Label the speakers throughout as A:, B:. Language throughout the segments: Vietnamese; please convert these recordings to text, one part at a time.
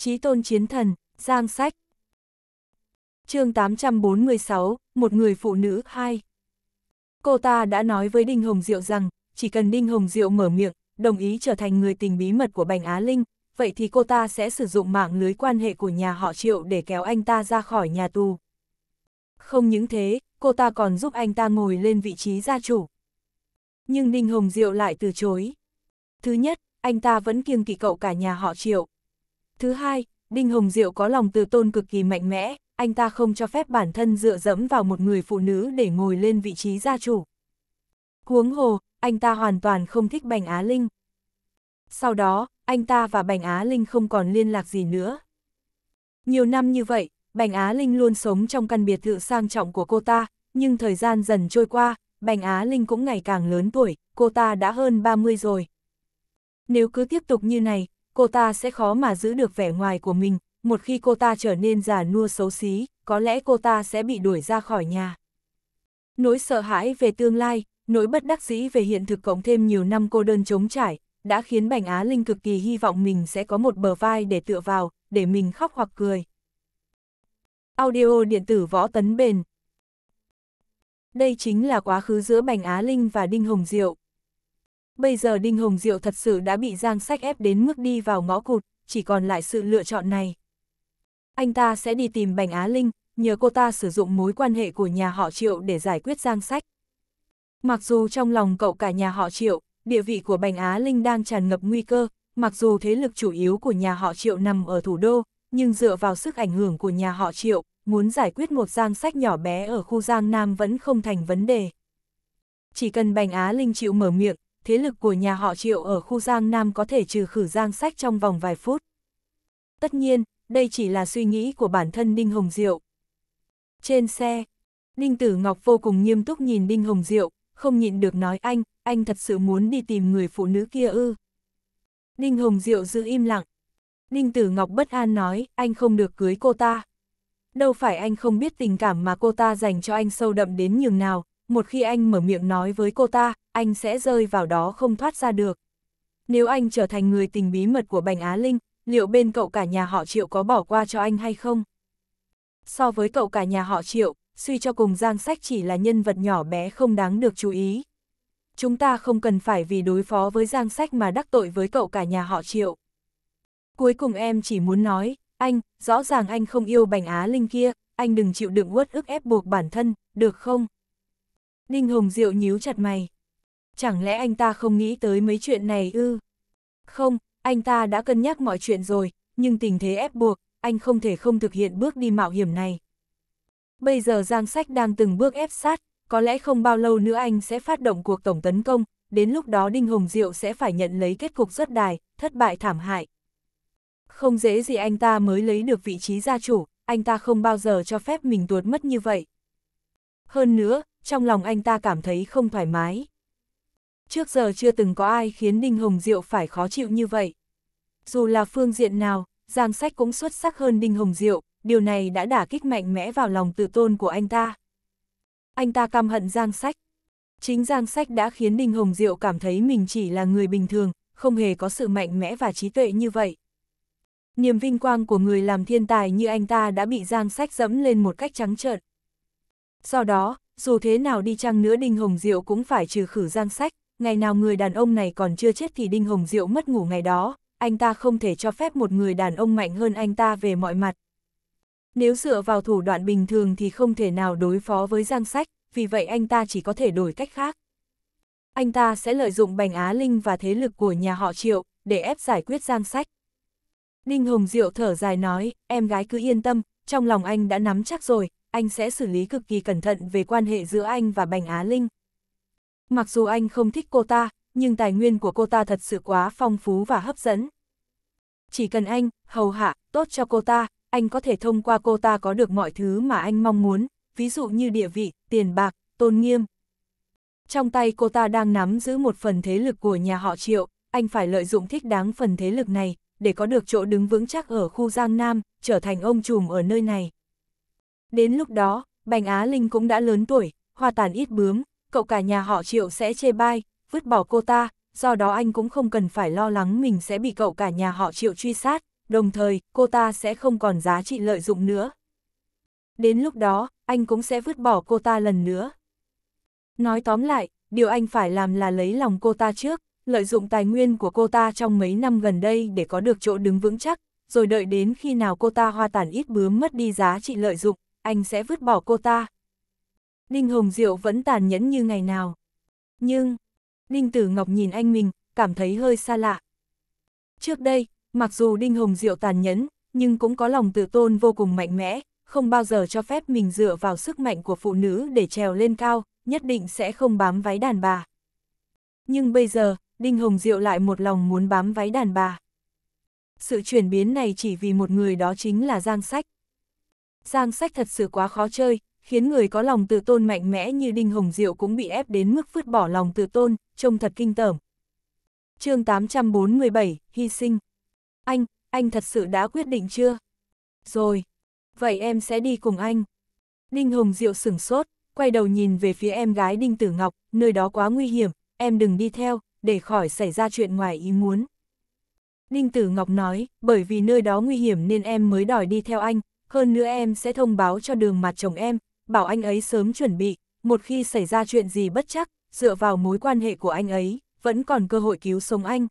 A: Chí tôn chiến thần, Giang Sách. chương 846, một người phụ nữ, hai. Cô ta đã nói với Đinh Hồng Diệu rằng, chỉ cần Đinh Hồng Diệu mở miệng, đồng ý trở thành người tình bí mật của Bành Á Linh, vậy thì cô ta sẽ sử dụng mạng lưới quan hệ của nhà họ Triệu để kéo anh ta ra khỏi nhà tù. Không những thế, cô ta còn giúp anh ta ngồi lên vị trí gia chủ. Nhưng Đinh Hồng Diệu lại từ chối. Thứ nhất, anh ta vẫn kiêng kỵ cậu cả nhà họ Triệu, Thứ hai, Đinh Hồng Diệu có lòng tự tôn cực kỳ mạnh mẽ, anh ta không cho phép bản thân dựa dẫm vào một người phụ nữ để ngồi lên vị trí gia chủ. Huống hồ, anh ta hoàn toàn không thích Bành Á Linh. Sau đó, anh ta và Bành Á Linh không còn liên lạc gì nữa. Nhiều năm như vậy, Bành Á Linh luôn sống trong căn biệt thự sang trọng của cô ta, nhưng thời gian dần trôi qua, Bành Á Linh cũng ngày càng lớn tuổi, cô ta đã hơn 30 rồi. Nếu cứ tiếp tục như này, cô ta sẽ khó mà giữ được vẻ ngoài của mình, một khi cô ta trở nên già nua xấu xí, có lẽ cô ta sẽ bị đuổi ra khỏi nhà. Nỗi sợ hãi về tương lai, nỗi bất đắc dĩ về hiện thực cộng thêm nhiều năm cô đơn chống trải, đã khiến Bành Á Linh cực kỳ hy vọng mình sẽ có một bờ vai để tựa vào, để mình khóc hoặc cười. Audio điện tử võ tấn bền Đây chính là quá khứ giữa Bành Á Linh và Đinh Hồng Diệu. Bây giờ Đinh Hồng Diệu thật sự đã bị Giang Sách ép đến mức đi vào ngõ cụt, chỉ còn lại sự lựa chọn này. Anh ta sẽ đi tìm Bành Á Linh, nhờ cô ta sử dụng mối quan hệ của nhà họ Triệu để giải quyết Giang Sách. Mặc dù trong lòng cậu cả nhà họ Triệu, địa vị của Bành Á Linh đang tràn ngập nguy cơ, mặc dù thế lực chủ yếu của nhà họ Triệu nằm ở thủ đô, nhưng dựa vào sức ảnh hưởng của nhà họ Triệu, muốn giải quyết một Giang Sách nhỏ bé ở khu Giang Nam vẫn không thành vấn đề. Chỉ cần Bành Á Linh chịu mở miệng, thế lực của nhà họ Triệu ở khu Giang Nam có thể trừ khử Giang Sách trong vòng vài phút. Tất nhiên, đây chỉ là suy nghĩ của bản thân Đinh Hồng Diệu. Trên xe, Đinh Tử Ngọc vô cùng nghiêm túc nhìn Đinh Hồng Diệu, không nhịn được nói anh, anh thật sự muốn đi tìm người phụ nữ kia ư. Đinh Hồng Diệu giữ im lặng. Đinh Tử Ngọc bất an nói, anh không được cưới cô ta. Đâu phải anh không biết tình cảm mà cô ta dành cho anh sâu đậm đến nhường nào, một khi anh mở miệng nói với cô ta, anh sẽ rơi vào đó không thoát ra được. Nếu anh trở thành người tình bí mật của Bành Á Linh, liệu bên cậu cả nhà họ Triệu có bỏ qua cho anh hay không? So với cậu cả nhà họ Triệu, suy cho cùng Giang Sách chỉ là nhân vật nhỏ bé không đáng được chú ý. Chúng ta không cần phải vì đối phó với Giang Sách mà đắc tội với cậu cả nhà họ Triệu. Cuối cùng em chỉ muốn nói, anh, rõ ràng anh không yêu Bành Á Linh kia, anh đừng chịu đựng uất ức ép buộc bản thân, được không? Ninh Hồng Diệu nhíu chặt mày. Chẳng lẽ anh ta không nghĩ tới mấy chuyện này ư? Không, anh ta đã cân nhắc mọi chuyện rồi, nhưng tình thế ép buộc, anh không thể không thực hiện bước đi mạo hiểm này. Bây giờ Giang Sách đang từng bước ép sát, có lẽ không bao lâu nữa anh sẽ phát động cuộc tổng tấn công, đến lúc đó Đinh Hồng Diệu sẽ phải nhận lấy kết cục rất đài, thất bại thảm hại. Không dễ gì anh ta mới lấy được vị trí gia chủ, anh ta không bao giờ cho phép mình tuột mất như vậy. Hơn nữa, trong lòng anh ta cảm thấy không thoải mái trước giờ chưa từng có ai khiến Đinh Hồng Diệu phải khó chịu như vậy. Dù là phương diện nào, Giang Sách cũng xuất sắc hơn Đinh Hồng Diệu, điều này đã đả kích mạnh mẽ vào lòng tự tôn của anh ta. Anh ta căm hận Giang Sách. Chính Giang Sách đã khiến Đinh Hồng Diệu cảm thấy mình chỉ là người bình thường, không hề có sự mạnh mẽ và trí tuệ như vậy. Niềm vinh quang của người làm thiên tài như anh ta đã bị Giang Sách dẫm lên một cách trắng trợn. Do đó, dù thế nào đi chăng nữa Đinh Hồng Diệu cũng phải trừ khử Giang Sách, ngày nào người đàn ông này còn chưa chết thì Đinh Hồng Diệu mất ngủ ngày đó, anh ta không thể cho phép một người đàn ông mạnh hơn anh ta về mọi mặt. Nếu dựa vào thủ đoạn bình thường thì không thể nào đối phó với Giang Sách, vì vậy anh ta chỉ có thể đổi cách khác. Anh ta sẽ lợi dụng Bành Á Linh và thế lực của nhà họ Triệu, để ép giải quyết Giang Sách. Đinh Hồng Diệu thở dài nói, em gái cứ yên tâm, trong lòng anh đã nắm chắc rồi, anh sẽ xử lý cực kỳ cẩn thận về quan hệ giữa anh và Bành Á Linh. Mặc dù anh không thích cô ta, nhưng tài nguyên của cô ta thật sự quá phong phú và hấp dẫn. Chỉ cần anh, hầu hạ, tốt cho cô ta, anh có thể thông qua cô ta có được mọi thứ mà anh mong muốn, ví dụ như địa vị, tiền bạc, tôn nghiêm. Trong tay cô ta đang nắm giữ một phần thế lực của nhà họ Triệu, anh phải lợi dụng thích đáng phần thế lực này, để có được chỗ đứng vững chắc ở khu Giang Nam, trở thành ông trùm ở nơi này. Đến lúc đó, Bành Á Linh cũng đã lớn tuổi, hoa tàn ít bướm, cậu cả nhà họ Triệu sẽ chê bai, vứt bỏ cô ta, do đó anh cũng không cần phải lo lắng mình sẽ bị cậu cả nhà họ Triệu truy sát, đồng thời cô ta sẽ không còn giá trị lợi dụng nữa. Đến lúc đó, anh cũng sẽ vứt bỏ cô ta lần nữa. Nói tóm lại, điều anh phải làm là lấy lòng cô ta trước, lợi dụng tài nguyên của cô ta trong mấy năm gần đây để có được chỗ đứng vững chắc, rồi đợi đến khi nào cô ta hoa tàn ít bướm mất đi giá trị lợi dụng, anh sẽ vứt bỏ cô ta, Ninh Hồng Diệu vẫn tàn nhẫn như ngày nào. Nhưng, Ninh Tử Ngọc nhìn anh mình, cảm thấy hơi xa lạ. Trước đây, mặc dù Đinh Hồng Diệu tàn nhẫn, nhưng cũng có lòng tự tôn vô cùng mạnh mẽ, không bao giờ cho phép mình dựa vào sức mạnh của phụ nữ để trèo lên cao, nhất định sẽ không bám váy đàn bà. Nhưng bây giờ, Đinh Hồng Diệu lại một lòng muốn bám váy đàn bà. Sự chuyển biến này chỉ vì một người đó chính là Giang Sách. Giang Sách thật sự quá khó chơi, khiến người có lòng tự tôn mạnh mẽ như Đinh Hồng Diệu cũng bị ép đến mức vứt bỏ lòng tự tôn, trông thật kinh tởm. chương 847, hy sinh. Anh, anh thật sự đã quyết định chưa? Rồi, vậy em sẽ đi cùng anh. Đinh Hồng Diệu sửng sốt, quay đầu nhìn về phía em gái Đinh Tử Ngọc, nơi đó quá nguy hiểm, em đừng đi theo, để khỏi xảy ra chuyện ngoài ý muốn. Đinh Tử Ngọc nói, bởi vì nơi đó nguy hiểm nên em mới đòi đi theo anh, hơn nữa em sẽ thông báo cho đường mặt chồng em, bảo anh ấy sớm chuẩn bị, một khi xảy ra chuyện gì bất chắc, dựa vào mối quan hệ của anh ấy, vẫn còn cơ hội cứu sống anh.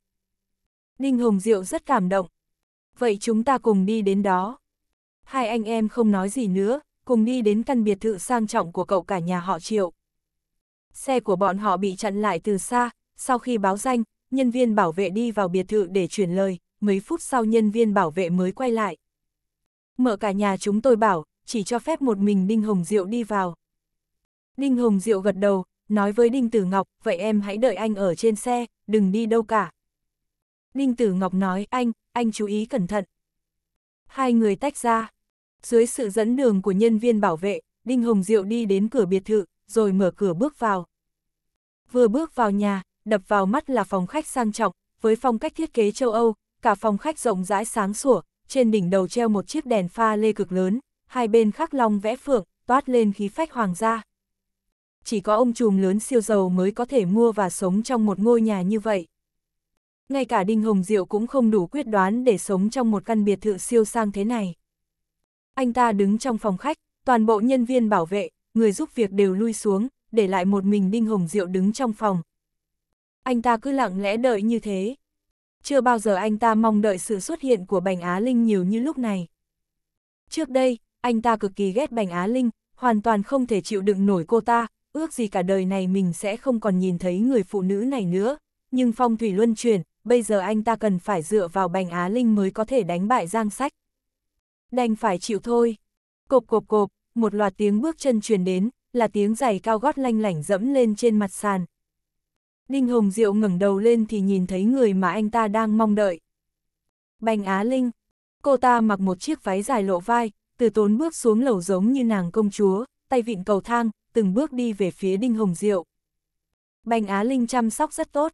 A: Ninh Hồng Diệu rất cảm động. Vậy chúng ta cùng đi đến đó. Hai anh em không nói gì nữa, cùng đi đến căn biệt thự sang trọng của cậu cả nhà họ Triệu. Xe của bọn họ bị chặn lại từ xa, sau khi báo danh, nhân viên bảo vệ đi vào biệt thự để chuyển lời, mấy phút sau nhân viên bảo vệ mới quay lại. Mở cả nhà chúng tôi bảo, chỉ cho phép một mình Đinh Hồng Diệu đi vào. Đinh Hồng Diệu gật đầu, nói với Đinh Tử Ngọc, vậy em hãy đợi anh ở trên xe, đừng đi đâu cả. Đinh Tử Ngọc nói, anh, anh chú ý cẩn thận. Hai người tách ra. Dưới sự dẫn đường của nhân viên bảo vệ, Đinh Hồng Diệu đi đến cửa biệt thự, rồi mở cửa bước vào. Vừa bước vào nhà, đập vào mắt là phòng khách sang trọng, với phong cách thiết kế châu Âu, cả phòng khách rộng rãi sáng sủa, trên đỉnh đầu treo một chiếc đèn pha lê cực lớn, hai bên khắc long vẽ phượng, toát lên khí phách hoàng gia. Chỉ có ông trùm lớn siêu giàu mới có thể mua và sống trong một ngôi nhà như vậy. Ngay cả Đinh Hồng Diệu cũng không đủ quyết đoán để sống trong một căn biệt thự siêu sang thế này. Anh ta đứng trong phòng khách, toàn bộ nhân viên bảo vệ, người giúp việc đều lui xuống, để lại một mình Đinh Hồng Diệu đứng trong phòng. Anh ta cứ lặng lẽ đợi như thế. Chưa bao giờ anh ta mong đợi sự xuất hiện của Bành Á Linh nhiều như lúc này. Trước đây, anh ta cực kỳ ghét Bành Á Linh, hoàn toàn không thể chịu đựng nổi cô ta, ước gì cả đời này mình sẽ không còn nhìn thấy người phụ nữ này nữa. Nhưng phong thủy luân chuyển, bây giờ anh ta cần phải dựa vào Bành Á Linh mới có thể đánh bại Giang Sách. Đành phải chịu thôi. Cộp cộp cộp, một loạt tiếng bước chân truyền đến, là tiếng giày cao gót lanh lảnh dẫm lên trên mặt sàn. Đinh Hồng Diệu ngẩng đầu lên thì nhìn thấy người mà anh ta đang mong đợi. Bành Á Linh, cô ta mặc một chiếc váy dài lộ vai, từ tốn bước xuống lầu giống như nàng công chúa, tay vịn cầu thang, từng bước đi về phía Đinh Hồng Diệu. Bành Á Linh chăm sóc rất tốt.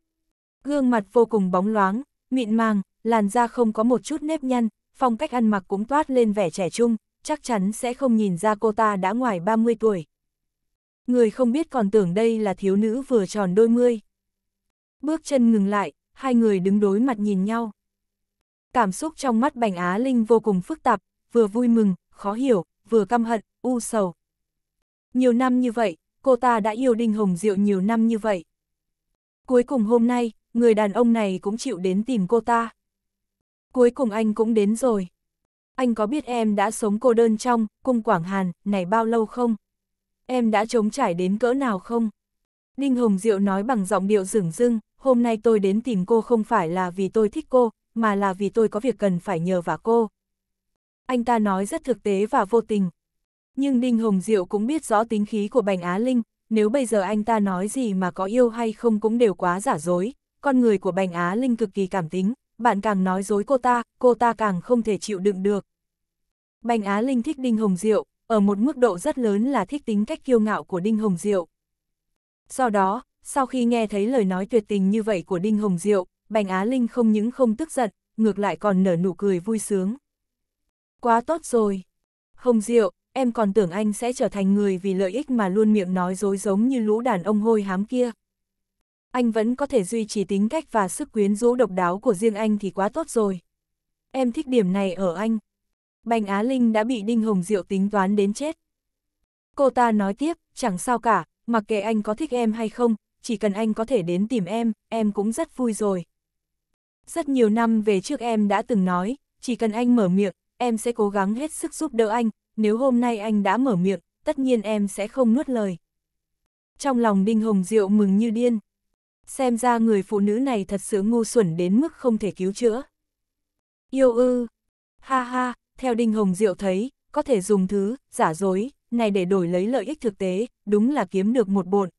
A: Gương mặt vô cùng bóng loáng, mịn màng, làn da không có một chút nếp nhăn, phong cách ăn mặc cũng toát lên vẻ trẻ trung, chắc chắn sẽ không nhìn ra cô ta đã ngoài 30 tuổi. Người không biết còn tưởng đây là thiếu nữ vừa tròn đôi mươi. Bước chân ngừng lại, hai người đứng đối mặt nhìn nhau. Cảm xúc trong mắt Bành Á Linh vô cùng phức tạp, vừa vui mừng, khó hiểu, vừa căm hận, u sầu. Nhiều năm như vậy, cô ta đã yêu Đinh Hồng Diệu nhiều năm như vậy. Cuối cùng hôm nay, người đàn ông này cũng chịu đến tìm cô ta. Cuối cùng anh cũng đến rồi. Anh có biết em đã sống cô đơn trong, cung Quảng Hàn, này bao lâu không? Em đã chống trải đến cỡ nào không? Đinh Hồng Diệu nói bằng giọng điệu rửng rưng, hôm nay tôi đến tìm cô không phải là vì tôi thích cô, mà là vì tôi có việc cần phải nhờ vả cô anh ta nói rất thực tế và vô tình. Nhưng đinh Hồng Diệu cũng biết rõ tính khí của Bành Á Linh, nếu bây giờ anh ta nói gì mà có yêu hay không cũng đều quá giả dối, con người của Bành Á Linh cực kỳ cảm tính, bạn càng nói dối cô ta, cô ta càng không thể chịu đựng được. Bành Á Linh thích Đinh Hồng Diệu, ở một mức độ rất lớn là thích tính cách kiêu ngạo của Đinh Hồng Diệu. Do đó, sau khi nghe thấy lời nói tuyệt tình như vậy của Đinh Hồng Diệu, Bành Á Linh không những không tức giận, ngược lại còn nở nụ cười vui sướng quá tốt rồi. Hồng Diệu, em còn tưởng anh sẽ trở thành người vì lợi ích mà luôn miệng nói dối giống như lũ đàn ông hôi hám kia. Anh vẫn có thể duy trì tính cách và sức quyến rũ độc đáo của riêng anh thì quá tốt rồi. Em thích điểm này ở anh. Bành Á Linh đã bị Đinh Hồng Diệu tính toán đến chết. Cô ta nói tiếp, chẳng sao cả, mặc kệ anh có thích em hay không, chỉ cần anh có thể đến tìm em, em cũng rất vui rồi. Rất nhiều năm về trước em đã từng nói, chỉ cần anh mở miệng, em sẽ cố gắng hết sức giúp đỡ anh, nếu hôm nay anh đã mở miệng, tất nhiên em sẽ không nuốt lời. Trong lòng Đinh Hồng Diệu mừng như điên. Xem ra người phụ nữ này thật sự ngu xuẩn đến mức không thể cứu chữa. Yêu ư. Ha ha, theo Đinh Hồng Diệu thấy, có thể dùng thứ, giả dối, này để đổi lấy lợi ích thực tế, đúng là kiếm được một bộn.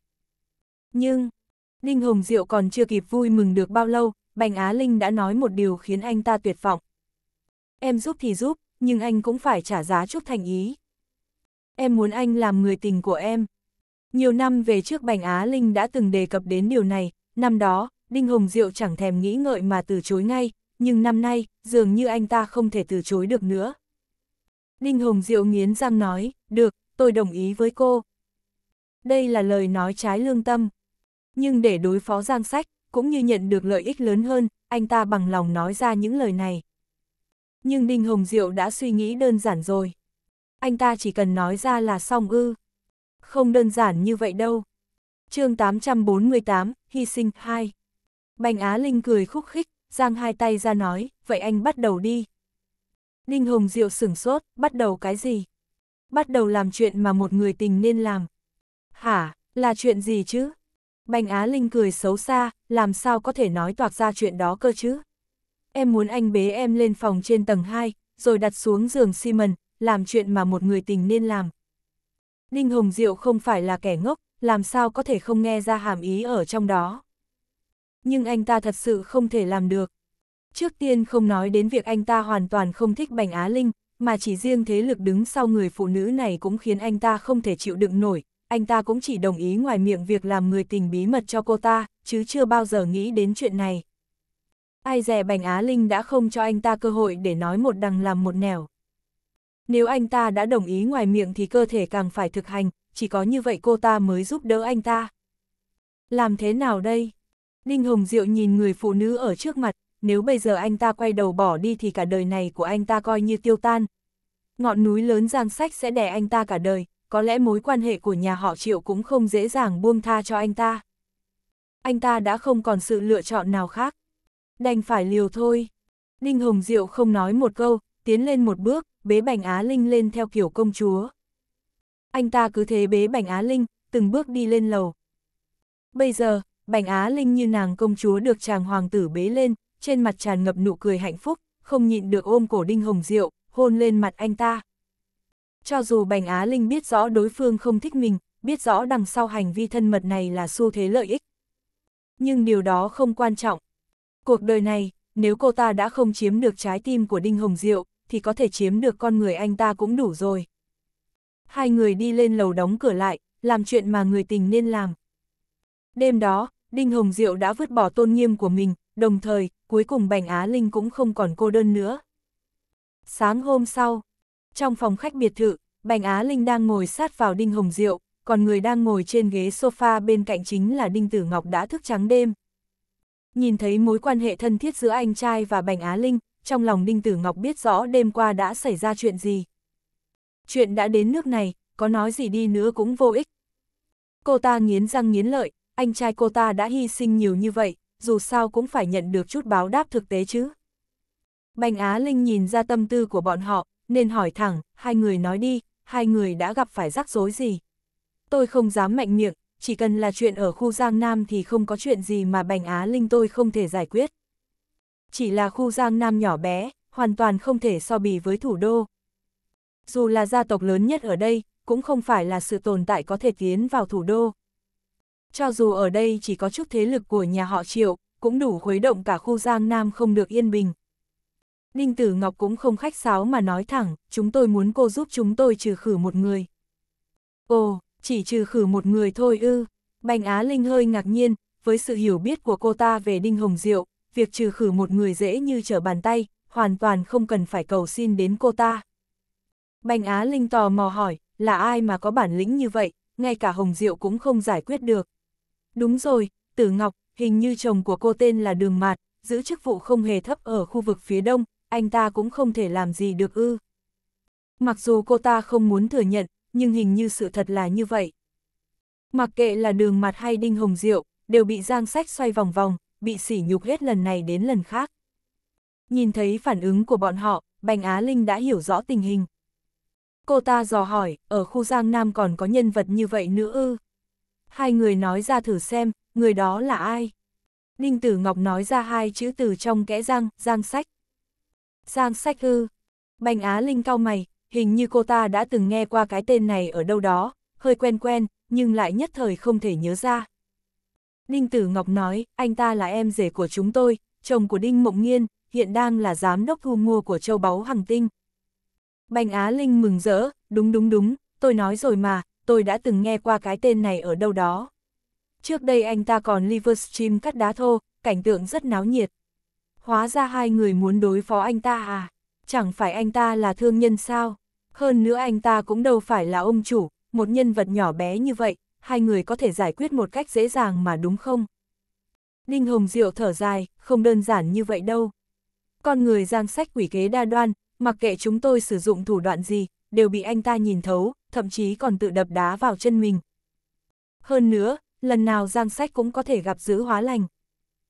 A: Nhưng, Đinh Hồng Diệu còn chưa kịp vui mừng được bao lâu, Bành Á Linh đã nói một điều khiến anh ta tuyệt vọng, Em giúp thì giúp, nhưng anh cũng phải trả giá chút thành ý. Em muốn anh làm người tình của em. Nhiều năm về trước Bành Á Linh đã từng đề cập đến điều này, năm đó, Đinh Hồng Diệu chẳng thèm nghĩ ngợi mà từ chối ngay, nhưng năm nay, dường như anh ta không thể từ chối được nữa. Đinh Hồng Diệu nghiến răng nói, được, tôi đồng ý với cô. Đây là lời nói trái lương tâm. Nhưng để đối phó Giang Sách, cũng như nhận được lợi ích lớn hơn, anh ta bằng lòng nói ra những lời này. Nhưng đinh Hồng Diệu đã suy nghĩ đơn giản rồi. Anh ta chỉ cần nói ra là xong ư. Không đơn giản như vậy đâu. chương 848, Hy sinh 2. Bành Á Linh cười khúc khích, giang hai tay ra nói, vậy anh bắt đầu đi. đinh Hồng Diệu sửng sốt, bắt đầu cái gì? Bắt đầu làm chuyện mà một người tình nên làm. Hả, là chuyện gì chứ? Bành Á Linh cười xấu xa, làm sao có thể nói toạc ra chuyện đó cơ chứ? em muốn anh bế em lên phòng trên tầng 2, rồi đặt xuống giường Simon, làm chuyện mà một người tình nên làm. Ninh Hồng Diệu không phải là kẻ ngốc, làm sao có thể không nghe ra hàm ý ở trong đó. Nhưng anh ta thật sự không thể làm được. Trước tiên không nói đến việc anh ta hoàn toàn không thích Bành Á Linh, mà chỉ riêng thế lực đứng sau người phụ nữ này cũng khiến anh ta không thể chịu đựng nổi, anh ta cũng chỉ đồng ý ngoài miệng việc làm người tình bí mật cho cô ta, chứ chưa bao giờ nghĩ đến chuyện này ai dè Bành Á Linh đã không cho anh ta cơ hội để nói một đằng làm một nẻo. Nếu anh ta đã đồng ý ngoài miệng thì cơ thể càng phải thực hành, chỉ có như vậy cô ta mới giúp đỡ anh ta. Làm thế nào đây? Đinh Hồng Diệu nhìn người phụ nữ ở trước mặt, nếu bây giờ anh ta quay đầu bỏ đi thì cả đời này của anh ta coi như tiêu tan. Ngọn núi lớn giang sách sẽ đè anh ta cả đời, có lẽ mối quan hệ của nhà họ Triệu cũng không dễ dàng buông tha cho anh ta. Anh ta đã không còn sự lựa chọn nào khác đành phải liều thôi. Đinh Hồng Diệu không nói một câu, tiến lên một bước, bế Bành Á Linh lên theo kiểu công chúa. Anh ta cứ thế bế Bành Á Linh, từng bước đi lên lầu. Bây giờ, Bành Á Linh như nàng công chúa được chàng hoàng tử bế lên, trên mặt tràn ngập nụ cười hạnh phúc, không nhịn được ôm cổ Đinh Hồng Diệu, hôn lên mặt anh ta. Cho dù Bành Á Linh biết rõ đối phương không thích mình, biết rõ đằng sau hành vi thân mật này là xu thế lợi ích. Nhưng điều đó không quan trọng, Cuộc đời này, nếu cô ta đã không chiếm được trái tim của Đinh Hồng Diệu, thì có thể chiếm được con người anh ta cũng đủ rồi. Hai người đi lên lầu đóng cửa lại, làm chuyện mà người tình nên làm. Đêm đó, Đinh Hồng Diệu đã vứt bỏ tôn nghiêm của mình, đồng thời, cuối cùng Bành Á Linh cũng không còn cô đơn nữa. Sáng hôm sau, trong phòng khách biệt thự, Bành Á Linh đang ngồi sát vào Đinh Hồng Diệu, còn người đang ngồi trên ghế sofa bên cạnh chính là Đinh Tử Ngọc đã thức trắng đêm, Nhìn thấy mối quan hệ thân thiết giữa anh trai và Bành Á Linh, trong lòng Đinh Tử Ngọc biết rõ đêm qua đã xảy ra chuyện gì. Chuyện đã đến nước này, có nói gì đi nữa cũng vô ích. Cô ta nghiến răng nghiến lợi, anh trai cô ta đã hy sinh nhiều như vậy, dù sao cũng phải nhận được chút báo đáp thực tế chứ. Bành Á Linh nhìn ra tâm tư của bọn họ, nên hỏi thẳng, hai người nói đi, hai người đã gặp phải rắc rối gì. Tôi không dám mạnh miệng, chỉ cần là chuyện ở khu Giang Nam thì không có chuyện gì mà Bành Á Linh tôi không thể giải quyết. Chỉ là khu Giang Nam nhỏ bé, hoàn toàn không thể so bì với thủ đô. Dù là gia tộc lớn nhất ở đây, cũng không phải là sự tồn tại có thể tiến vào thủ đô. Cho dù ở đây chỉ có chút thế lực của nhà họ Triệu, cũng đủ khuấy động cả khu Giang Nam không được yên bình. Ninh Tử Ngọc cũng không khách sáo mà nói thẳng, chúng tôi muốn cô giúp chúng tôi trừ khử một người. Ồ, chỉ trừ khử một người thôi ư. Bành Á Linh hơi ngạc nhiên, với sự hiểu biết của cô ta về Đinh Hồng Diệu, việc trừ khử một người dễ như trở bàn tay, hoàn toàn không cần phải cầu xin đến cô ta. Bành Á Linh tò mò hỏi, là ai mà có bản lĩnh như vậy, ngay cả Hồng Diệu cũng không giải quyết được. Đúng rồi, Tử Ngọc, hình như chồng của cô tên là Đường Mạt, giữ chức vụ không hề thấp ở khu vực phía đông, anh ta cũng không thể làm gì được ư. Mặc dù cô ta không muốn thừa nhận, nhưng hình như sự thật là như vậy. Mặc kệ là đường mặt hay đinh hồng diệu, đều bị giang sách xoay vòng vòng, bị sỉ nhục hết lần này đến lần khác. Nhìn thấy phản ứng của bọn họ, Bành Á Linh đã hiểu rõ tình hình. Cô ta dò hỏi, ở khu Giang Nam còn có nhân vật như vậy nữa ư? Hai người nói ra thử xem, người đó là ai? Ninh Tử Ngọc nói ra hai chữ từ trong kẽ răng, giang sách. Giang sách ư? Bành Á Linh cao mày, hình như cô ta đã từng nghe qua cái tên này ở đâu đó, hơi quen quen, nhưng lại nhất thời không thể nhớ ra. Đinh Tử Ngọc nói, anh ta là em rể của chúng tôi, chồng của Đinh Mộng Nghiên, hiện đang là giám đốc thu mua của châu báu Hằng Tinh. Bành Á Linh mừng rỡ, đúng đúng đúng, tôi nói rồi mà, tôi đã từng nghe qua cái tên này ở đâu đó. Trước đây anh ta còn Livestream cắt đá thô, cảnh tượng rất náo nhiệt. Hóa ra hai người muốn đối phó anh ta à? chẳng phải anh ta là thương nhân sao? Hơn nữa anh ta cũng đâu phải là ông chủ, một nhân vật nhỏ bé như vậy, hai người có thể giải quyết một cách dễ dàng mà đúng không? Đinh Hồng Diệu thở dài, không đơn giản như vậy đâu. Con người giang sách quỷ kế đa đoan, mặc kệ chúng tôi sử dụng thủ đoạn gì, đều bị anh ta nhìn thấu, thậm chí còn tự đập đá vào chân mình. Hơn nữa, lần nào giang sách cũng có thể gặp giữ hóa lành.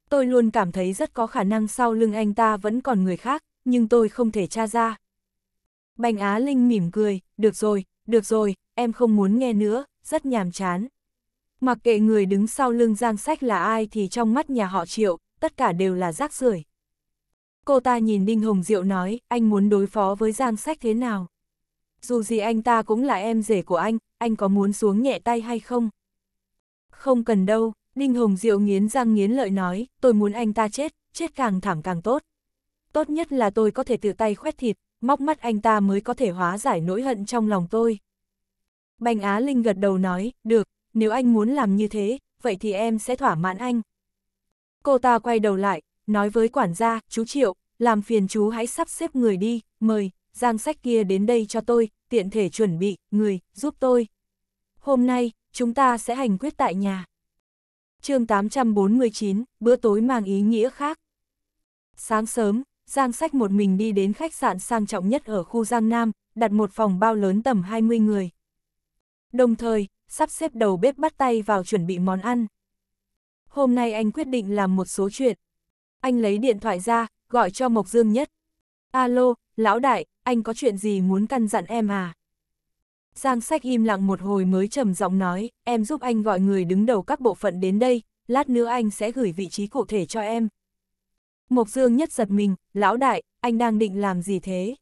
A: Tôi luôn cảm thấy rất có khả năng sau lưng anh ta vẫn còn người khác, nhưng tôi không thể tra ra. Bành Á Linh mỉm cười, được rồi, được rồi, em không muốn nghe nữa, rất nhàm chán. Mặc kệ người đứng sau lưng giang sách là ai thì trong mắt nhà họ triệu, tất cả đều là rác rưởi. Cô ta nhìn Đinh Hồng Diệu nói, anh muốn đối phó với giang sách thế nào? Dù gì anh ta cũng là em rể của anh, anh có muốn xuống nhẹ tay hay không? Không cần đâu, Đinh Hồng Diệu nghiến răng nghiến lợi nói, tôi muốn anh ta chết, chết càng thảm càng tốt tốt nhất là tôi có thể tự tay khoét thịt, móc mắt anh ta mới có thể hóa giải nỗi hận trong lòng tôi. Bành Á Linh gật đầu nói, được, nếu anh muốn làm như thế, vậy thì em sẽ thỏa mãn anh. Cô ta quay đầu lại, nói với quản gia, chú Triệu, làm phiền chú hãy sắp xếp người đi, mời, giang sách kia đến đây cho tôi, tiện thể chuẩn bị, người, giúp tôi. Hôm nay, chúng ta sẽ hành quyết tại nhà. chương 849, bữa tối mang ý nghĩa khác. Sáng sớm, Giang Sách một mình đi đến khách sạn sang trọng nhất ở khu Giang Nam, đặt một phòng bao lớn tầm 20 người. Đồng thời, sắp xếp đầu bếp bắt tay vào chuẩn bị món ăn. Hôm nay anh quyết định làm một số chuyện. Anh lấy điện thoại ra, gọi cho Mộc Dương Nhất. Alo, lão đại, anh có chuyện gì muốn căn dặn em à? Giang sách im lặng một hồi mới trầm giọng nói, em giúp anh gọi người đứng đầu các bộ phận đến đây, lát nữa anh sẽ gửi vị trí cụ thể cho em. Mộc Dương nhất giật mình, lão đại, anh đang định làm gì thế?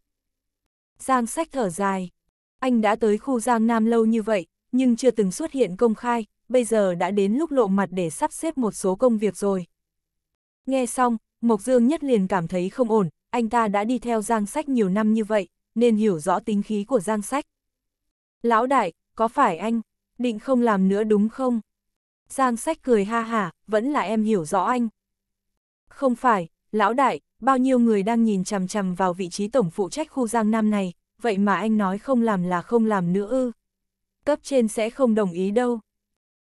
A: Giang sách thở dài. Anh đã tới khu Giang Nam lâu như vậy, nhưng chưa từng xuất hiện công khai, bây giờ đã đến lúc lộ mặt để sắp xếp một số công việc rồi. Nghe xong, Mộc Dương nhất liền cảm thấy không ổn, anh ta đã đi theo Giang Sách nhiều năm như vậy, nên hiểu rõ tính khí của Giang Sách. Lão đại, có phải anh, định không làm nữa đúng không? Giang Sách cười ha hả, vẫn là em hiểu rõ anh. Không phải, Lão đại, bao nhiêu người đang nhìn chằm chằm vào vị trí tổng phụ trách khu Giang Nam này, vậy mà anh nói không làm là không làm nữa ư. Cấp trên sẽ không đồng ý đâu.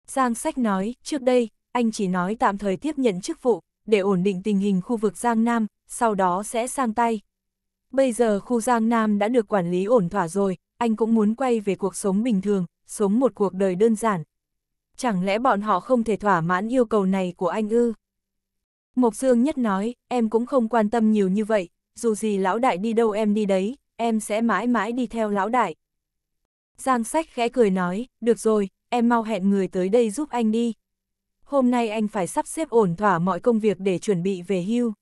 A: Giang Sách nói, trước đây, anh chỉ nói tạm thời tiếp nhận chức vụ, để ổn định tình hình khu vực Giang Nam, sau đó sẽ sang tay. Bây giờ khu Giang Nam đã được quản lý ổn thỏa rồi, anh cũng muốn quay về cuộc sống bình thường, sống một cuộc đời đơn giản. Chẳng lẽ bọn họ không thể thỏa mãn yêu cầu này của anh ư? Mộc Dương Nhất nói, em cũng không quan tâm nhiều như vậy, dù gì lão đại đi đâu em đi đấy, em sẽ mãi mãi đi theo lão đại. Giang sách khẽ cười nói, được rồi, em mau hẹn người tới đây giúp anh đi. Hôm nay anh phải sắp xếp ổn thỏa mọi công việc để chuẩn bị về hưu.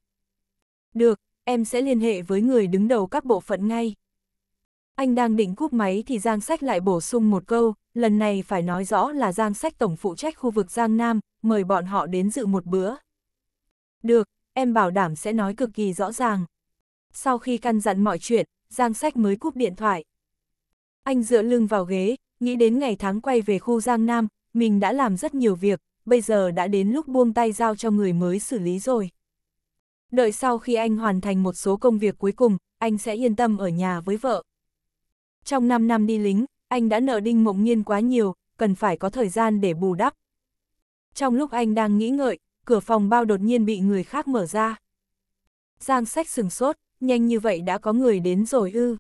A: Được, em sẽ liên hệ với người đứng đầu các bộ phận ngay. Anh đang định cúp máy thì Giang Sách lại bổ sung một câu, lần này phải nói rõ là Giang Sách tổng phụ trách khu vực Giang Nam, mời bọn họ đến dự một bữa. Được, em bảo đảm sẽ nói cực kỳ rõ ràng. Sau khi căn dặn mọi chuyện, Giang Sách mới cúp điện thoại. Anh dựa lưng vào ghế, nghĩ đến ngày tháng quay về khu Giang Nam, mình đã làm rất nhiều việc, bây giờ đã đến lúc buông tay giao cho người mới xử lý rồi. Đợi sau khi anh hoàn thành một số công việc cuối cùng, anh sẽ yên tâm ở nhà với vợ. Trong 5 năm đi lính, anh đã nợ đinh mộng nhiên quá nhiều, cần phải có thời gian để bù đắp. Trong lúc anh đang nghĩ ngợi, cửa phòng bao đột nhiên bị người khác mở ra. Giang sách sừng sốt, nhanh như vậy đã có người đến rồi ư.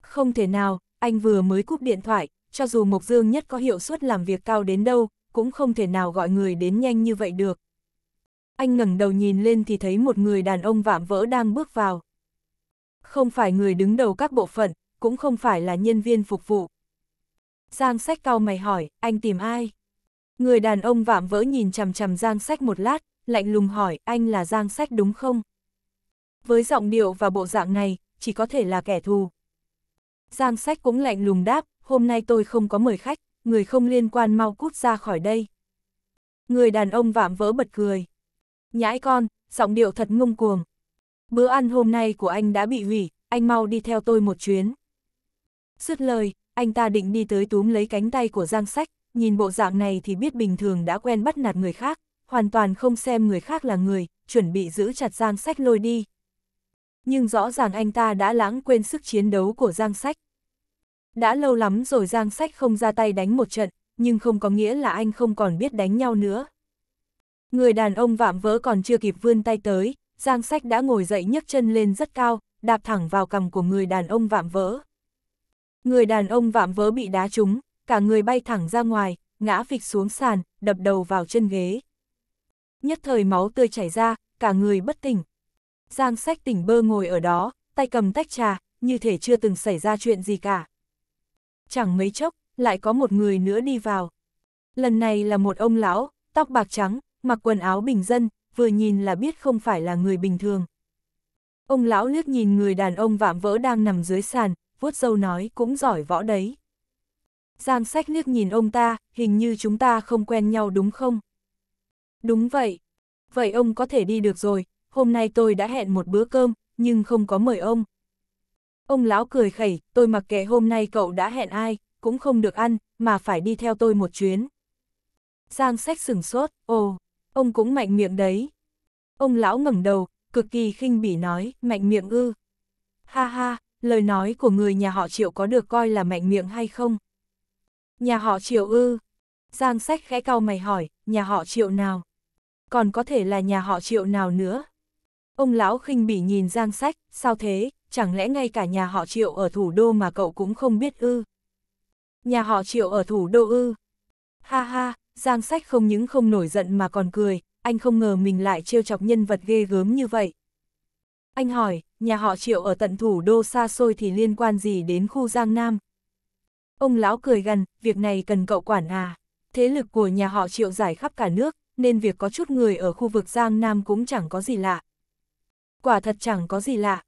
A: Không thể nào, anh vừa mới cúp điện thoại, cho dù Mộc Dương nhất có hiệu suất làm việc cao đến đâu, cũng không thể nào gọi người đến nhanh như vậy được. Anh ngẩng đầu nhìn lên thì thấy một người đàn ông vạm vỡ đang bước vào. Không phải người đứng đầu các bộ phận, cũng không phải là nhân viên phục vụ. Giang sách cao mày hỏi, anh tìm ai? Người đàn ông vạm vỡ nhìn chằm chằm Giang Sách một lát, lạnh lùng hỏi, anh là Giang Sách đúng không? Với giọng điệu và bộ dạng này, chỉ có thể là kẻ thù. Giang Sách cũng lạnh lùng đáp, hôm nay tôi không có mời khách, người không liên quan mau cút ra khỏi đây. Người đàn ông vạm vỡ bật cười. Nhãi con, giọng điệu thật ngông cuồng. Bữa ăn hôm nay của anh đã bị hủy, anh mau đi theo tôi một chuyến. Dứt lời, anh ta định đi tới túm lấy cánh tay của Giang Sách, nhìn bộ dạng này thì biết bình thường đã quen bắt nạt người khác, hoàn toàn không xem người khác là người, chuẩn bị giữ chặt Giang Sách lôi đi. Nhưng rõ ràng anh ta đã lãng quên sức chiến đấu của Giang Sách. Đã lâu lắm rồi Giang Sách không ra tay đánh một trận, nhưng không có nghĩa là anh không còn biết đánh nhau nữa. Người đàn ông vạm vỡ còn chưa kịp vươn tay tới, Giang Sách đã ngồi dậy nhấc chân lên rất cao, đạp thẳng vào cằm của người đàn ông vạm vỡ. Người đàn ông vạm vỡ bị đá trúng, cả người bay thẳng ra ngoài, ngã phịch xuống sàn, đập đầu vào chân ghế. Nhất thời máu tươi chảy ra, cả người bất tỉnh. Giang sách tỉnh bơ ngồi ở đó, tay cầm tách trà, như thể chưa từng xảy ra chuyện gì cả. Chẳng mấy chốc, lại có một người nữa đi vào. Lần này là một ông lão, tóc bạc trắng, mặc quần áo bình dân, vừa nhìn là biết không phải là người bình thường. Ông lão liếc nhìn người đàn ông vạm vỡ đang nằm dưới sàn, vuốt dâu nói cũng giỏi võ đấy. Giang sách liếc nhìn ông ta, hình như chúng ta không quen nhau đúng không? Đúng vậy. Vậy ông có thể đi được rồi, hôm nay tôi đã hẹn một bữa cơm, nhưng không có mời ông. Ông lão cười khẩy, tôi mặc kệ hôm nay cậu đã hẹn ai, cũng không được ăn, mà phải đi theo tôi một chuyến. Giang sách sừng sốt, ồ, ông cũng mạnh miệng đấy. Ông lão ngẩng đầu, cực kỳ khinh bỉ nói, mạnh miệng ư. Ha ha, lời nói của người nhà họ triệu có được coi là mạnh miệng hay không? Nhà họ triệu ư. Giang sách khẽ cau mày hỏi, nhà họ triệu nào? Còn có thể là nhà họ triệu nào nữa? Ông lão khinh bỉ nhìn giang sách, sao thế, chẳng lẽ ngay cả nhà họ triệu ở thủ đô mà cậu cũng không biết ư? Nhà họ triệu ở thủ đô ư? Ha ha, giang sách không những không nổi giận mà còn cười, anh không ngờ mình lại trêu chọc nhân vật ghê gớm như vậy. Anh hỏi, nhà họ triệu ở tận thủ đô xa xôi thì liên quan gì đến khu Giang Nam, Ông lão cười gần, việc này cần cậu quản à. Thế lực của nhà họ triệu giải khắp cả nước, nên việc có chút người ở khu vực Giang Nam cũng chẳng có gì lạ. Quả thật chẳng có gì lạ.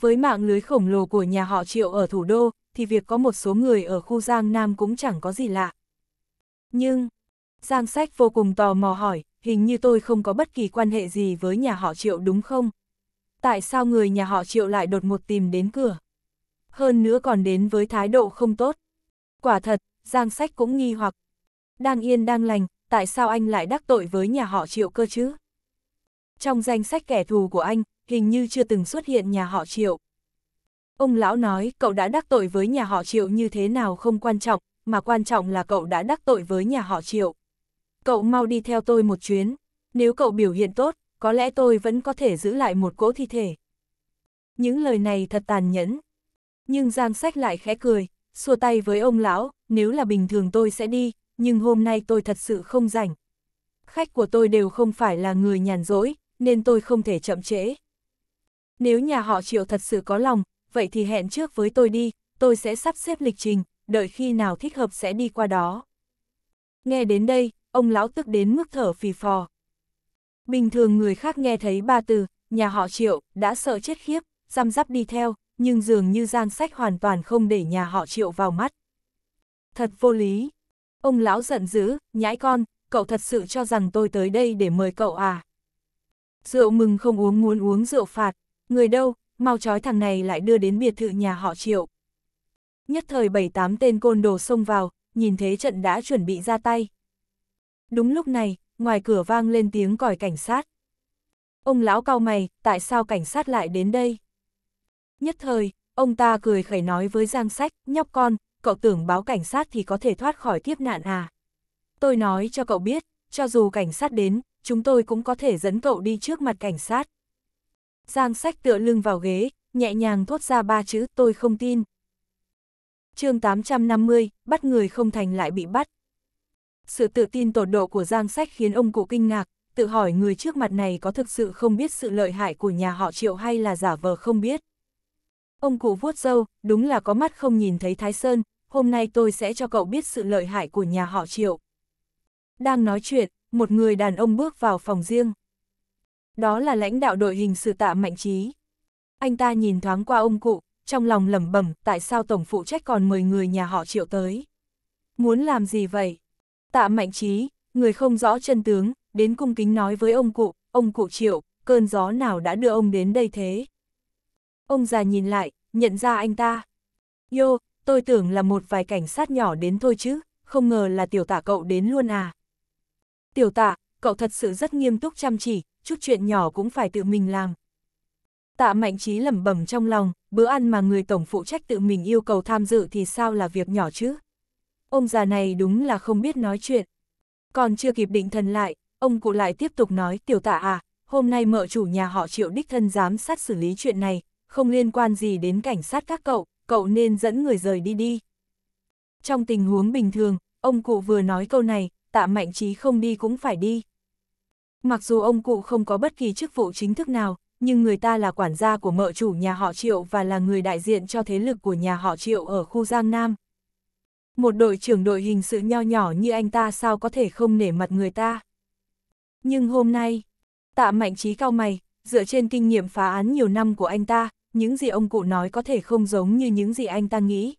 A: Với mạng lưới khổng lồ của nhà họ triệu ở thủ đô, thì việc có một số người ở khu Giang Nam cũng chẳng có gì lạ. Nhưng, Giang Sách vô cùng tò mò hỏi, hình như tôi không có bất kỳ quan hệ gì với nhà họ triệu đúng không? Tại sao người nhà họ triệu lại đột một tìm đến cửa? Hơn nữa còn đến với thái độ không tốt. Quả thật, Giang Sách cũng nghi hoặc. Đang yên đang lành, tại sao anh lại đắc tội với nhà họ Triệu cơ chứ? Trong danh sách kẻ thù của anh, hình như chưa từng xuất hiện nhà họ Triệu. Ông lão nói cậu đã đắc tội với nhà họ Triệu như thế nào không quan trọng, mà quan trọng là cậu đã đắc tội với nhà họ Triệu. Cậu mau đi theo tôi một chuyến, nếu cậu biểu hiện tốt, có lẽ tôi vẫn có thể giữ lại một cỗ thi thể. Những lời này thật tàn nhẫn. Nhưng Giang Sách lại khẽ cười, xua tay với ông lão, nếu là bình thường tôi sẽ đi, nhưng hôm nay tôi thật sự không rảnh. Khách của tôi đều không phải là người nhàn rỗi, nên tôi không thể chậm trễ. Nếu nhà họ Triệu thật sự có lòng, vậy thì hẹn trước với tôi đi, tôi sẽ sắp xếp lịch trình, đợi khi nào thích hợp sẽ đi qua đó. Nghe đến đây, ông lão tức đến mức thở phì phò. Bình thường người khác nghe thấy ba từ, nhà họ Triệu, đã sợ chết khiếp, răm rắp đi theo, nhưng dường như gian sách hoàn toàn không để nhà họ triệu vào mắt. Thật vô lý. Ông lão giận dữ, nhãi con, cậu thật sự cho rằng tôi tới đây để mời cậu à. Rượu mừng không uống muốn uống rượu phạt, người đâu, mau trói thằng này lại đưa đến biệt thự nhà họ triệu. Nhất thời bảy tám tên côn đồ xông vào, nhìn thế trận đã chuẩn bị ra tay. Đúng lúc này, ngoài cửa vang lên tiếng còi cảnh sát. Ông lão cau mày, tại sao cảnh sát lại đến đây? Nhất thời, ông ta cười khẩy nói với Giang Sách, nhóc con, cậu tưởng báo cảnh sát thì có thể thoát khỏi kiếp nạn à. Tôi nói cho cậu biết, cho dù cảnh sát đến, chúng tôi cũng có thể dẫn cậu đi trước mặt cảnh sát. Giang Sách tựa lưng vào ghế, nhẹ nhàng thốt ra ba chữ tôi không tin. chương 850, bắt người không thành lại bị bắt. Sự tự tin tột độ của Giang Sách khiến ông cụ kinh ngạc, tự hỏi người trước mặt này có thực sự không biết sự lợi hại của nhà họ Triệu hay là giả vờ không biết. Ông cụ vuốt dâu, đúng là có mắt không nhìn thấy Thái Sơn, hôm nay tôi sẽ cho cậu biết sự lợi hại của nhà họ Triệu. Đang nói chuyện, một người đàn ông bước vào phòng riêng. Đó là lãnh đạo đội hình sự tạ Mạnh Trí. Anh ta nhìn thoáng qua ông cụ, trong lòng lẩm bẩm tại sao tổng phụ trách còn mời người nhà họ Triệu tới. Muốn làm gì vậy? Tạ Mạnh Trí, người không rõ chân tướng, đến cung kính nói với ông cụ, ông cụ Triệu, cơn gió nào đã đưa ông đến đây thế? Ông già nhìn lại, nhận ra anh ta. Yo, tôi tưởng là một vài cảnh sát nhỏ đến thôi chứ, không ngờ là tiểu tả cậu đến luôn à. Tiểu tả, cậu thật sự rất nghiêm túc chăm chỉ, chút chuyện nhỏ cũng phải tự mình làm. Tạ mạnh trí lẩm bẩm trong lòng, bữa ăn mà người tổng phụ trách tự mình yêu cầu tham dự thì sao là việc nhỏ chứ. Ông già này đúng là không biết nói chuyện. Còn chưa kịp định thần lại, ông cụ lại tiếp tục nói tiểu tạ à, hôm nay mợ chủ nhà họ triệu đích thân giám sát xử lý chuyện này, không liên quan gì đến cảnh sát các cậu, cậu nên dẫn người rời đi đi. Trong tình huống bình thường, ông cụ vừa nói câu này, tạ mạnh trí không đi cũng phải đi. Mặc dù ông cụ không có bất kỳ chức vụ chính thức nào, nhưng người ta là quản gia của mợ chủ nhà họ Triệu và là người đại diện cho thế lực của nhà họ Triệu ở khu Giang Nam. Một đội trưởng đội hình sự nho nhỏ như anh ta sao có thể không nể mặt người ta. Nhưng hôm nay, tạ mạnh trí cao mày, dựa trên kinh nghiệm phá án nhiều năm của anh ta, những gì ông cụ nói có thể không giống như những gì anh ta nghĩ.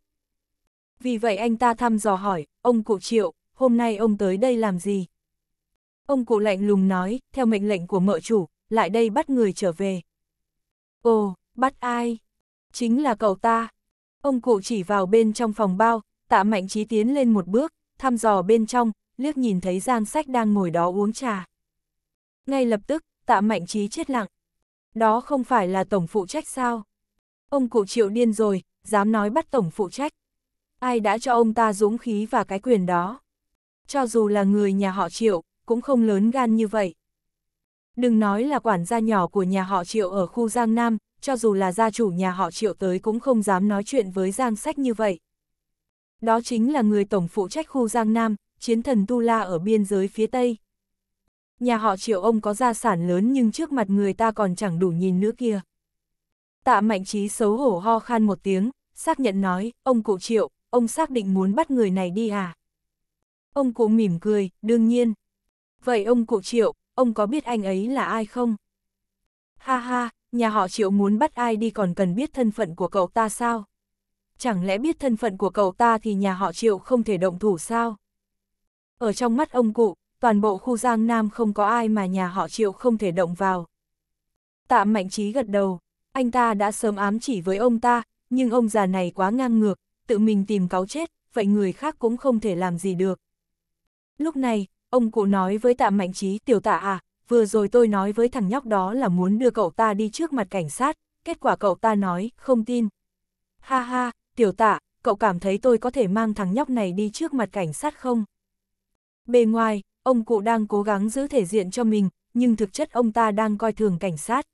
A: Vì vậy anh ta thăm dò hỏi, ông cụ Triệu, hôm nay ông tới đây làm gì? Ông cụ lạnh lùng nói, theo mệnh lệnh của mợ chủ, lại đây bắt người trở về. Ồ, bắt ai? Chính là cậu ta. Ông cụ chỉ vào bên trong phòng bao, tạ mạnh trí tiến lên một bước, thăm dò bên trong, liếc nhìn thấy Giang Sách đang ngồi đó uống trà. Ngay lập tức, tạ mạnh trí chết lặng đó không phải là tổng phụ trách sao? Ông cụ triệu điên rồi, dám nói bắt tổng phụ trách. Ai đã cho ông ta dũng khí và cái quyền đó? Cho dù là người nhà họ triệu, cũng không lớn gan như vậy. Đừng nói là quản gia nhỏ của nhà họ triệu ở khu Giang Nam, cho dù là gia chủ nhà họ triệu tới cũng không dám nói chuyện với Giang Sách như vậy. Đó chính là người tổng phụ trách khu Giang Nam, chiến thần Tu La ở biên giới phía Tây. Nhà họ triệu ông có gia sản lớn nhưng trước mặt người ta còn chẳng đủ nhìn nữa kia. Tạ mạnh trí xấu hổ ho khan một tiếng, xác nhận nói, ông cụ triệu, ông xác định muốn bắt người này đi à? Ông cụ mỉm cười, đương nhiên. Vậy ông cụ triệu, ông có biết anh ấy là ai không? Ha ha, nhà họ triệu muốn bắt ai đi còn cần biết thân phận của cậu ta sao? Chẳng lẽ biết thân phận của cậu ta thì nhà họ triệu không thể động thủ sao? Ở trong mắt ông cụ, toàn bộ khu Giang Nam không có ai mà nhà họ Triệu không thể động vào. Tạ Mạnh Trí gật đầu, anh ta đã sớm ám chỉ với ông ta, nhưng ông già này quá ngang ngược, tự mình tìm cáo chết, vậy người khác cũng không thể làm gì được. Lúc này, ông cụ nói với Tạ Mạnh Trí tiểu tạ à, vừa rồi tôi nói với thằng nhóc đó là muốn đưa cậu ta đi trước mặt cảnh sát, kết quả cậu ta nói, không tin. Ha ha, tiểu tạ, cậu cảm thấy tôi có thể mang thằng nhóc này đi trước mặt cảnh sát không? Bề ngoài, ông cụ đang cố gắng giữ thể diện cho mình, nhưng thực chất ông ta đang coi thường cảnh sát.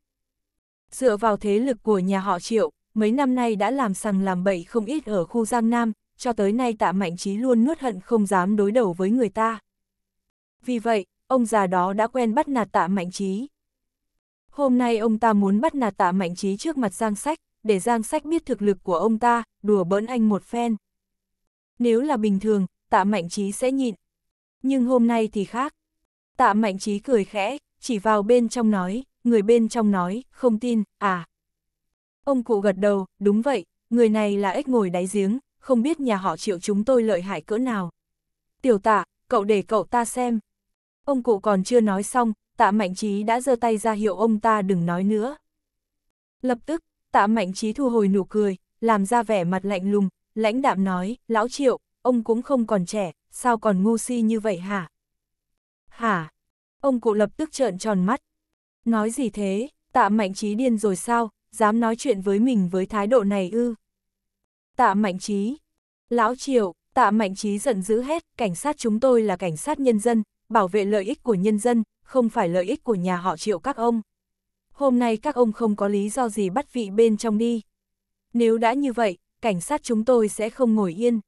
A: Dựa vào thế lực của nhà họ Triệu, mấy năm nay đã làm sằng làm bậy không ít ở khu Giang Nam, cho tới nay tạ mạnh trí luôn nuốt hận không dám đối đầu với người ta. Vì vậy, ông già đó đã quen bắt nạt tạ mạnh trí. Hôm nay ông ta muốn bắt nạt tạ mạnh trí trước mặt Giang Sách, để Giang Sách biết thực lực của ông ta, đùa bỡn anh một phen. Nếu là bình thường, tạ mạnh trí sẽ nhịn, nhưng hôm nay thì khác. Tạ Mạnh Trí cười khẽ, chỉ vào bên trong nói, người bên trong nói, không tin, à. Ông cụ gật đầu, đúng vậy, người này là ếch ngồi đáy giếng, không biết nhà họ triệu chúng tôi lợi hại cỡ nào. Tiểu tạ, cậu để cậu ta xem. Ông cụ còn chưa nói xong, tạ mạnh trí đã giơ tay ra hiệu ông ta đừng nói nữa. Lập tức, tạ mạnh trí thu hồi nụ cười, làm ra vẻ mặt lạnh lùng, lãnh đạm nói, lão triệu, ông cũng không còn trẻ, sao còn ngu si như vậy hả? Hả? Ông cụ lập tức trợn tròn mắt. Nói gì thế, tạ mạnh trí điên rồi sao, dám nói chuyện với mình với thái độ này ư? Tạ mạnh trí. Lão Triệu, tạ mạnh trí giận dữ hết, cảnh sát chúng tôi là cảnh sát nhân dân, bảo vệ lợi ích của nhân dân, không phải lợi ích của nhà họ Triệu các ông. Hôm nay các ông không có lý do gì bắt vị bên trong đi. Nếu đã như vậy, cảnh sát chúng tôi sẽ không ngồi yên.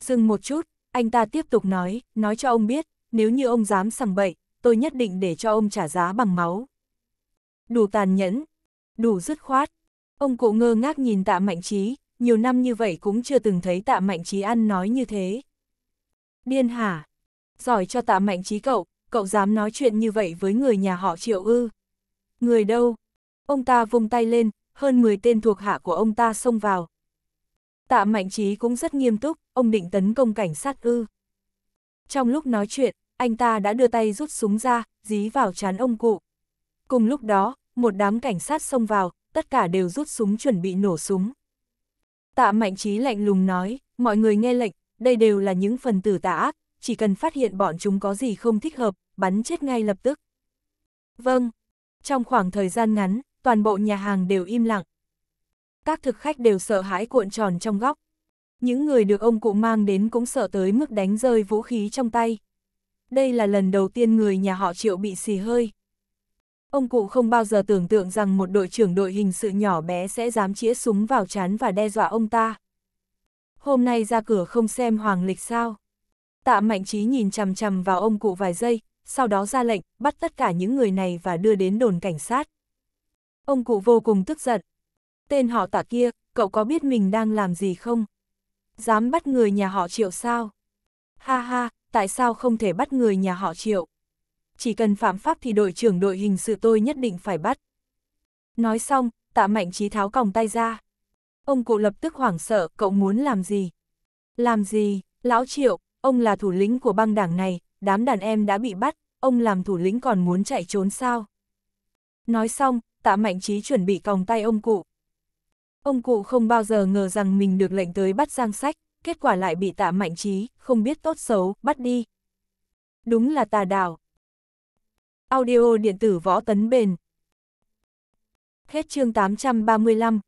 A: Dừng một chút, anh ta tiếp tục nói, nói cho ông biết, nếu như ông dám sằng bậy, tôi nhất định để cho ông trả giá bằng máu. Đủ tàn nhẫn, đủ dứt khoát. Ông cụ ngơ ngác nhìn tạ mạnh trí, nhiều năm như vậy cũng chưa từng thấy tạ mạnh trí ăn nói như thế. Điên hả? Giỏi cho tạ mạnh trí cậu, cậu dám nói chuyện như vậy với người nhà họ triệu ư. Người đâu? Ông ta vung tay lên, hơn 10 tên thuộc hạ của ông ta xông vào, Tạ Mạnh Trí cũng rất nghiêm túc, ông định tấn công cảnh sát ư. Trong lúc nói chuyện, anh ta đã đưa tay rút súng ra, dí vào chán ông cụ. Cùng lúc đó, một đám cảnh sát xông vào, tất cả đều rút súng chuẩn bị nổ súng. Tạ Mạnh Trí lạnh lùng nói, mọi người nghe lệnh, đây đều là những phần tử tà ác, chỉ cần phát hiện bọn chúng có gì không thích hợp, bắn chết ngay lập tức. Vâng. Trong khoảng thời gian ngắn, toàn bộ nhà hàng đều im lặng, các thực khách đều sợ hãi cuộn tròn trong góc. Những người được ông cụ mang đến cũng sợ tới mức đánh rơi vũ khí trong tay. Đây là lần đầu tiên người nhà họ triệu bị xì hơi. Ông cụ không bao giờ tưởng tượng rằng một đội trưởng đội hình sự nhỏ bé sẽ dám chĩa súng vào chán và đe dọa ông ta. Hôm nay ra cửa không xem hoàng lịch sao. Tạ Mạnh Trí nhìn chằm chằm vào ông cụ vài giây, sau đó ra lệnh, bắt tất cả những người này và đưa đến đồn cảnh sát. Ông cụ vô cùng tức giận, Tên họ Tạ kia, cậu có biết mình đang làm gì không? Dám bắt người nhà họ triệu sao? Ha ha, tại sao không thể bắt người nhà họ triệu? Chỉ cần phạm pháp thì đội trưởng đội hình sự tôi nhất định phải bắt. Nói xong, tạ mạnh trí tháo còng tay ra. Ông cụ lập tức hoảng sợ, cậu muốn làm gì? Làm gì, lão triệu, ông là thủ lĩnh của băng đảng này, đám đàn em đã bị bắt, ông làm thủ lĩnh còn muốn chạy trốn sao? Nói xong, tạ mạnh trí chuẩn bị còng tay ông cụ, Ông cụ không bao giờ ngờ rằng mình được lệnh tới bắt Giang Sách, kết quả lại bị tạ mạnh trí, không biết tốt xấu, bắt đi. Đúng là tà đảo. Audio điện tử võ tấn bền. Hết chương 835